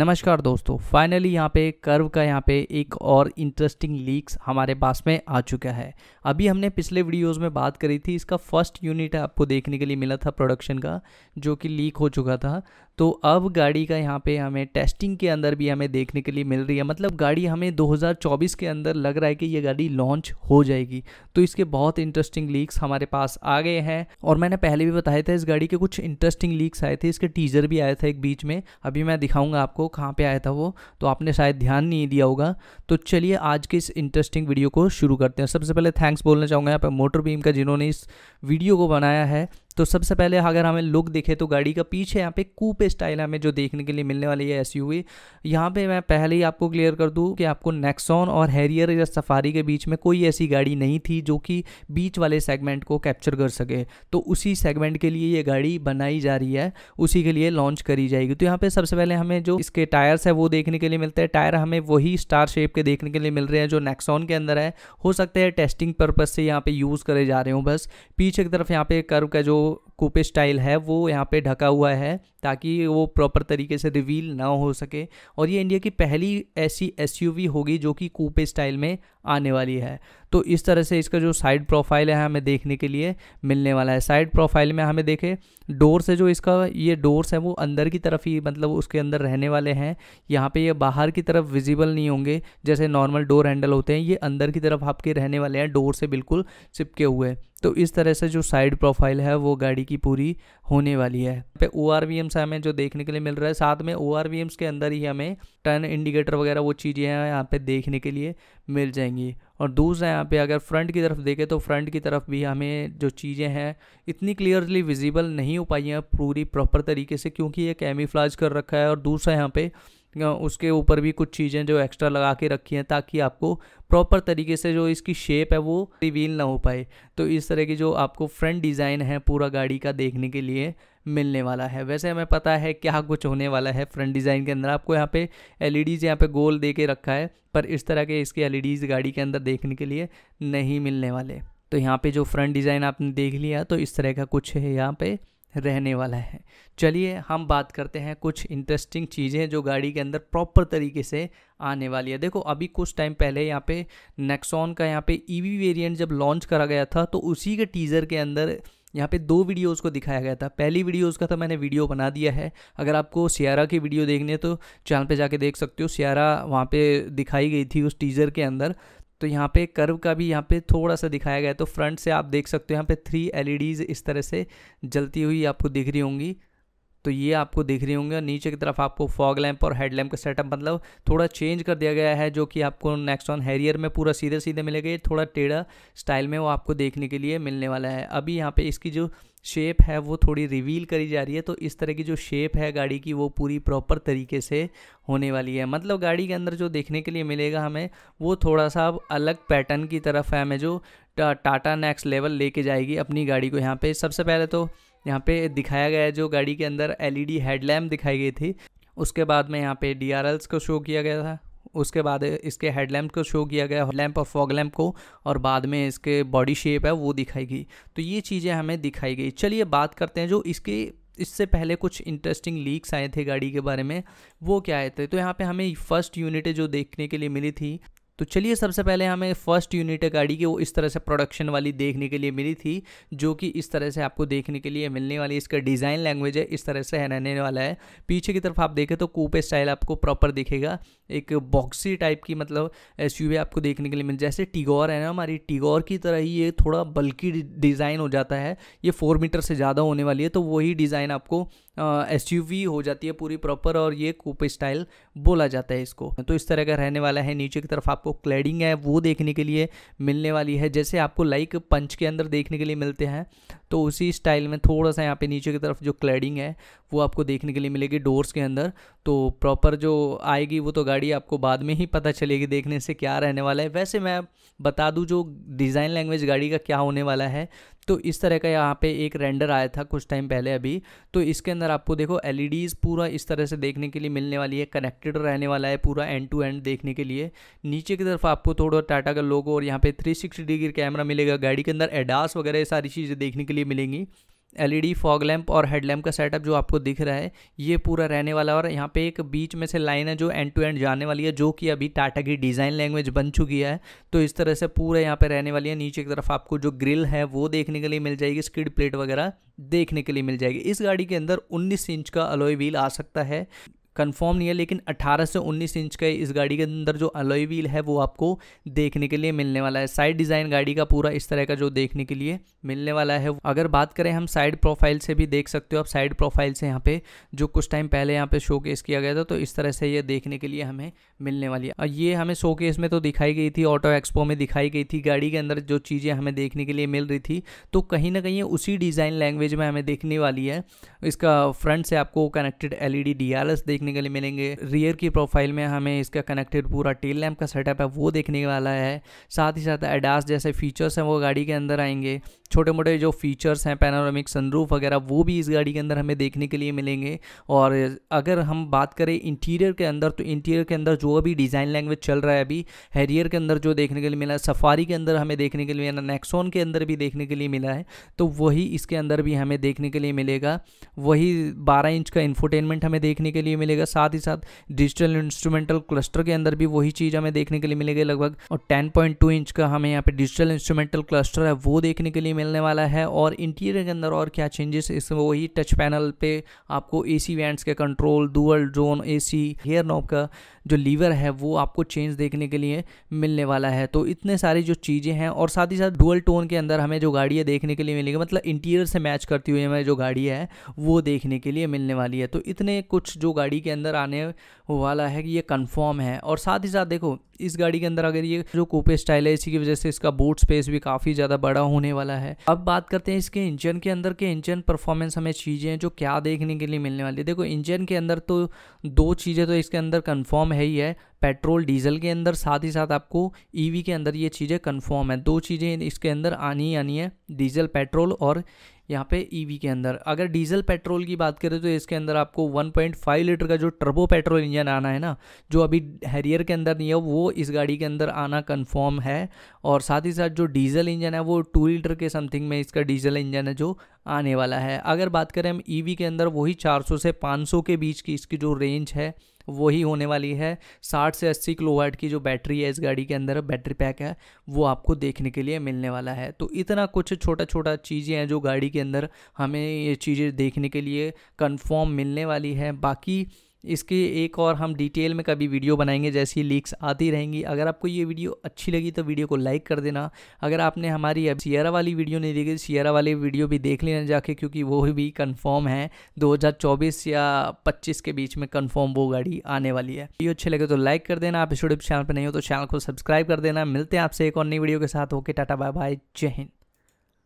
नमस्कार दोस्तों फाइनली यहाँ पे कर्व का यहाँ पे एक और इंटरेस्टिंग लीक्स हमारे पास में आ चुका है अभी हमने पिछले वीडियोस में बात करी थी इसका फर्स्ट यूनिट आपको देखने के लिए मिला था प्रोडक्शन का जो कि लीक हो चुका था तो अब गाड़ी का यहाँ पे हमें टेस्टिंग के अंदर भी हमें देखने के लिए मिल रही है मतलब गाड़ी हमें 2024 के अंदर लग रहा है कि ये गाड़ी लॉन्च हो जाएगी तो इसके बहुत इंटरेस्टिंग लीक्स हमारे पास आ गए हैं और मैंने पहले भी बताया था इस गाड़ी के कुछ इंटरेस्टिंग लीक्स आए थे इसके टीजर भी आया था एक बीच में अभी मैं दिखाऊंगा आपको को कहाँ पे आया था वो तो आपने शायद ध्यान नहीं दिया होगा तो चलिए आज के इस इंटरेस्टिंग वीडियो को शुरू करते हैं सबसे पहले थैंक्स बोलना चाहूँगा यहाँ पर मोटर बीम का जिन्होंने इस वीडियो को बनाया है तो सबसे पहले अगर हमें लुक देखे तो गाड़ी का पीछे यहाँ पे कूप स्टाइल हमें जो देखने के लिए मिलने वाली है एस यू यहाँ पे मैं पहले ही आपको क्लियर कर दूँ कि आपको नेक्सॉन और हैरियर या सफारी के बीच में कोई ऐसी गाड़ी नहीं थी जो कि बीच वाले सेगमेंट को कैप्चर कर सके तो उसी सेगमेंट के लिए ये गाड़ी बनाई जा रही है उसी के लिए लॉन्च करी जाएगी तो यहाँ पर सबसे पहले हमें जो इसके टायर्स है वो देखने के लिए मिलते हैं टायर हमें वही स्टार शेप के देखने के लिए मिल रहे हैं जो नेक्सॉन के अंदर है हो सकता है टेस्टिंग पर्पज से यहाँ पर यूज़ करे जा रहे हो बस पीछे की तरफ यहाँ पे कर्व का जो कूपे स्टाइल है वो यहाँ पे ढका हुआ है ताकि वो प्रॉपर तरीके से रिवील ना हो सके और ये इंडिया की पहली ऐसी एसयूवी होगी जो कि कूपे स्टाइल में आने वाली है तो इस तरह से इसका जो साइड प्रोफाइल है हमें देखने के लिए मिलने वाला है साइड प्रोफाइल में हमें देखे डोर से जो इसका ये डोर्स है वो अंदर की तरफ ही मतलब उसके अंदर रहने वाले हैं यहाँ पे ये बाहर की तरफ विजिबल नहीं होंगे जैसे नॉर्मल डोर हैंडल होते हैं ये अंदर की तरफ आपके रहने वाले हैं डोर से बिल्कुल चिपके हुए तो इस तरह से जो साइड प्रोफाइल है वो गाड़ी की पूरी होने वाली है पे ओ आर वी एम्स हमें जो देखने के लिए मिल रहा है साथ में ओ आर वी एम्स के अंदर ही हमें टर्न इंडिकेटर वगैरह वो चीज़ें हैं यहाँ पे देखने के लिए मिल जाएंगी और दूसरा यहाँ पे अगर फ्रंट की तरफ देखें तो फ्रंट की तरफ भी हमें जो चीज़ें हैं इतनी क्लियरली विजिबल नहीं हो पाई हैं पूरी प्रॉपर तरीके से क्योंकि ये कैमीफ्लाज कर रखा है और दूसरा यहाँ पे उसके ऊपर भी कुछ चीज़ें जो एक्स्ट्रा लगा के रखी हैं ताकि आपको प्रॉपर तरीके से जो इसकी शेप है वो रिवील ना हो पाए तो इस तरह की जो आपको फ्रंट डिज़ाइन है पूरा गाड़ी का देखने के लिए मिलने वाला है वैसे हमें पता है क्या कुछ होने वाला है फ्रंट डिज़ाइन के अंदर आपको यहाँ पे एल ई यहाँ पे गोल दे के रखा है पर इस तरह के इसके एल गाड़ी के अंदर देखने के लिए नहीं मिलने वाले तो यहाँ पे जो फ्रंट डिज़ाइन आपने देख लिया तो इस तरह का कुछ है यहाँ पे रहने वाला है चलिए हम बात करते हैं कुछ इंटरेस्टिंग चीज़ें जो गाड़ी के अंदर प्रॉपर तरीके से आने वाली है देखो अभी कुछ टाइम पहले यहाँ पे नेक्सॉन का यहाँ पे ईवी e वेरिएंट जब लॉन्च करा गया था तो उसी के टीज़र के अंदर यहाँ पे दो वीडियोस को दिखाया गया था पहली वीडियो का तो मैंने वीडियो बना दिया है अगर आपको सियारा की वीडियो देखने तो चैनल पे जाके देख सकते हो सियारा वहाँ पे दिखाई गई थी उस टीज़र के अंदर तो यहाँ पे कर्व का भी यहाँ पे थोड़ा सा दिखाया गया है तो फ्रंट से आप देख सकते हो यहाँ पे थ्री एलईडीज़ e इस तरह से जलती हुई आपको दिख रही होंगी तो ये आपको दिख रही होंगे नीचे की तरफ आपको फॉग लैम्प और हेड लैम्प का सेटअप मतलब थोड़ा चेंज कर दिया गया है जो कि आपको नेक्स्ट ऑन हैरियर में पूरा सीधे सीधे मिलेगा थोड़ा टेढ़ा स्टाइल में वो आपको देखने के लिए मिलने वाला है अभी यहाँ पे इसकी जो शेप है वो थोड़ी रिवील करी जा रही है तो इस तरह की जो शेप है गाड़ी की वो पूरी प्रॉपर तरीके से होने वाली है मतलब गाड़ी के अंदर जो देखने के लिए मिलेगा हमें वो थोड़ा सा अब अलग पैटर्न की तरफ है हमें जो टाटा नेक्स्ट लेवल लेके जाएगी अपनी गाड़ी को यहाँ पे सबसे पहले तो यहाँ पे दिखाया गया है जो गाड़ी के अंदर एलईडी हेडलैम्प e दिखाई गई थी उसके बाद में यहाँ पे डी को शो किया गया था उसके बाद इसके हेडलैम्प को शो किया गया लैम्प और फॉग लैम्प को और बाद में इसके बॉडी शेप है वो दिखाई गई तो ये चीज़ें हमें दिखाई गई चलिए बात करते हैं जो इसके इससे पहले कुछ इंटरेस्टिंग लीक्स आए थे गाड़ी के बारे में वो क्या आए थे तो यहाँ पे हमें फर्स्ट यूनिटें जो देखने के लिए मिली थी तो चलिए सबसे पहले हमें फर्स्ट यूनिट है गाड़ी की वो इस तरह से प्रोडक्शन वाली देखने के लिए मिली थी जो कि इस तरह से आपको देखने के लिए मिलने वाली इसका डिज़ाइन लैंग्वेज है इस तरह से है रहने वाला है पीछे की तरफ आप देखें तो कूपे स्टाइल आपको प्रॉपर दिखेगा एक बॉक्सी टाइप की मतलब एस आपको देखने के लिए मिल जैसे टिगोर है ना हमारी टिगोर की तरह ही ये थोड़ा बल्कि डिज़ाइन हो जाता है ये फोर मीटर से ज़्यादा होने वाली है तो वही डिज़ाइन आपको एस हो जाती है पूरी प्रॉपर और ये कूप स्टाइल बोला जाता है इसको तो इस तरह का रहने वाला है नीचे की तरफ आपको क्लैडिंग है वो देखने के लिए मिलने वाली है जैसे आपको लाइक पंच के अंदर देखने के लिए मिलते हैं तो उसी स्टाइल में थोड़ा सा यहाँ पे नीचे की तरफ जो क्लैडिंग है वो आपको देखने के लिए मिलेगी डोर्स के अंदर तो प्रॉपर जो आएगी वो तो गाड़ी आपको बाद में ही पता चलेगी देखने से क्या रहने वाला है वैसे मैं बता दूँ जो डिज़ाइन लैंग्वेज गाड़ी का क्या होने वाला है तो इस तरह का यहाँ पे एक रेंडर आया था कुछ टाइम पहले अभी तो इसके अंदर आपको देखो एल पूरा इस तरह से देखने के लिए मिलने वाली है कनेक्टेड रहने वाला है पूरा एंड टू एंड देखने के लिए नीचे की तरफ आपको थोड़ा टाटा का लोगो और यहाँ पे 360 डिग्री कैमरा मिलेगा गाड़ी के अंदर एडास वगैरह सारी चीज़ें देखने के लिए एलईडी मिलेंगी एलईडी फॉग लैंप और हेड लैंप का सेटअप जो आपको दिख रहा है ये पूरा रहने वाला और यहाँ पे एक बीच में से लाइन है जो एंड टू एंड जाने वाली है जो कि अभी टाटा की डिज़ाइन लैंग्वेज बन चुकी है तो इस तरह से पूरे यहाँ पे रहने वाली है नीचे की तरफ आपको जो ग्रिल है वो देखने के लिए मिल जाएगी स्किड प्लेट वगैरह देखने के लिए मिल जाएगी इस गाड़ी के अंदर उन्नीस इंच का अलोई व्हील आ सकता है कंफर्म नहीं है लेकिन 18 से 19 इंच का इस गाड़ी के अंदर जो अलॉय व्हील है वो आपको देखने के लिए मिलने वाला है साइड डिज़ाइन गाड़ी का पूरा इस तरह का जो देखने के लिए मिलने वाला है अगर बात करें हम साइड प्रोफाइल से भी देख सकते हो आप साइड प्रोफाइल से यहाँ पे जो कुछ टाइम पहले यहाँ पे शो केस किया गया था तो इस तरह से ये देखने के लिए हमें मिलने वाली है ये हमें शो केस में तो दिखाई गई थी ऑटो एक्सपो में दिखाई गई थी गाड़ी के अंदर जो चीज़ें हमें देखने के लिए मिल रही थी तो कहीं ना कहीं उसी डिज़ाइन लैंग्वेज में हमें देखने वाली है इसका फ्रंट से आपको कनेक्टेड एल ई डी देखने के लिए मिलेंगे रियर की प्रोफाइल में हमें इसका कनेक्टेड पूरा टेल लैम्प का सेटअप है वो देखने वाला है साथ ही साथ एडास जैसे फीचर्स हैं वो गाड़ी के अंदर आएंगे छोटे मोटे जो फीचर्स हैं पैनारोमिक सनरूफ वगैरह वो भी इस गाड़ी के अंदर हमें देखने के लिए मिलेंगे और अगर हम बात करें इंटीरियर के अंदर तो इंटीरियर के अंदर जो अभी डिज़ाइन लैंग्वेज चल रहा है अभी हैरियर के अंदर जो देखने के लिए मिला है सफारी के अंदर हमें देखने के लिए मिला नेक्सोन के अंदर भी देखने के लिए मिला है तो वही इसके अंदर भी हमें देखने के लिए मिलेगा वही बारह इंच का इन्फोटेनमेंट हमें देखने के लिए मिलेगा साथ ही साथ डिजिटल इंस्ट्रूमेंटल क्लस्टर के अंदर भी वही चीज़ हमें देखने के लिए मिलेगी लगभग और टेन इंच का हमें यहाँ पर डिजिटल इंस्ट्रूमेंटल क्लस्टर है वो देखने के लिए मिलने वाला है और इंटीरियर के अंदर और क्या चेंजेस इसमें वही टच पैनल पे आपको ए सी वैंट्स के कंट्रोल डुअल ड्रोन ए सी हेयर नॉब का जो लीवर है वो आपको चेंज देखने के लिए मिलने वाला है तो इतने सारी जो चीज़ें हैं और साथ ही साथ डुअल टोन के अंदर हमें जो गाड़ियाँ देखने के लिए मिलेगी मतलब इंटीरियर से मैच करती हुई हमें जो गाड़ियाँ है वो देखने के लिए मिलने वाली है तो इतने कुछ जो गाड़ी के अंदर आने वाला है कि ये कन्फर्म है और साथ ही साथ देखो इस गाड़ी के अंदर अगर ये जो कोपे स्टाइल है इसी की वजह से इसका बूट स्पेस भी काफ़ी ज़्यादा बड़ा होने वाला है अब बात करते हैं इसके इंजन के अंदर के इंजन परफॉर्मेंस हमें चीज़ें जो क्या देखने के लिए मिलने वाली है देखो इंजन के अंदर तो दो चीज़ें तो इसके अंदर कन्फर्म है ही है पेट्रोल डीजल के अंदर साथ ही साथ आपको ईवी e के अंदर ये चीज़ें कन्फर्म है दो चीज़ें इसके अंदर आनी ही आनी है डीजल पेट्रोल और यहाँ पे ईवी e के अंदर अगर डीजल पेट्रोल की बात करें तो इसके अंदर आपको 1.5 लीटर का जो टर्बो पेट्रोल इंजन आना है ना जो अभी हैरियर के अंदर नहीं है वो इस गाड़ी के अंदर आना कन्फर्म है और साथ ही साथ जो डीजल इंजन है वो टू लीटर के समथिंग में इसका डीजल इंजन है जो आने वाला है अगर बात करें हम ई e के अंदर वही चार से पाँच के बीच की इसकी जो रेंज है वही होने वाली है साठ से अस्सी किलोवाट की जो बैटरी है इस गाड़ी के अंदर बैटरी पैक है वो आपको देखने के लिए मिलने वाला है तो इतना कुछ छोटा छोटा चीज़ें हैं जो गाड़ी के अंदर हमें ये चीज़ें देखने के लिए कन्फर्म मिलने वाली है बाकी इसकी एक और हम डिटेल में कभी वीडियो बनाएंगे जैसी लीक्स आती रहेंगी अगर आपको ये वीडियो अच्छी लगी तो वीडियो को लाइक कर देना अगर आपने हमारी अब सियरा वाली वीडियो नहीं देखी सियरा वाली वीडियो भी देख लेना जाके क्योंकि वो भी कन्फर्म है 2024 या 25 के बीच में कन्फर्म वो गाड़ी आने वाली है वीडियो अच्छे लगे तो लाइक कर देना आप इस चैनल पर नहीं हो तो चैनल को सब्सक्राइब कर देना मिलते हैं आपसे एक और नई वीडियो के साथ ओके टाटा बाय बाय जय हिंद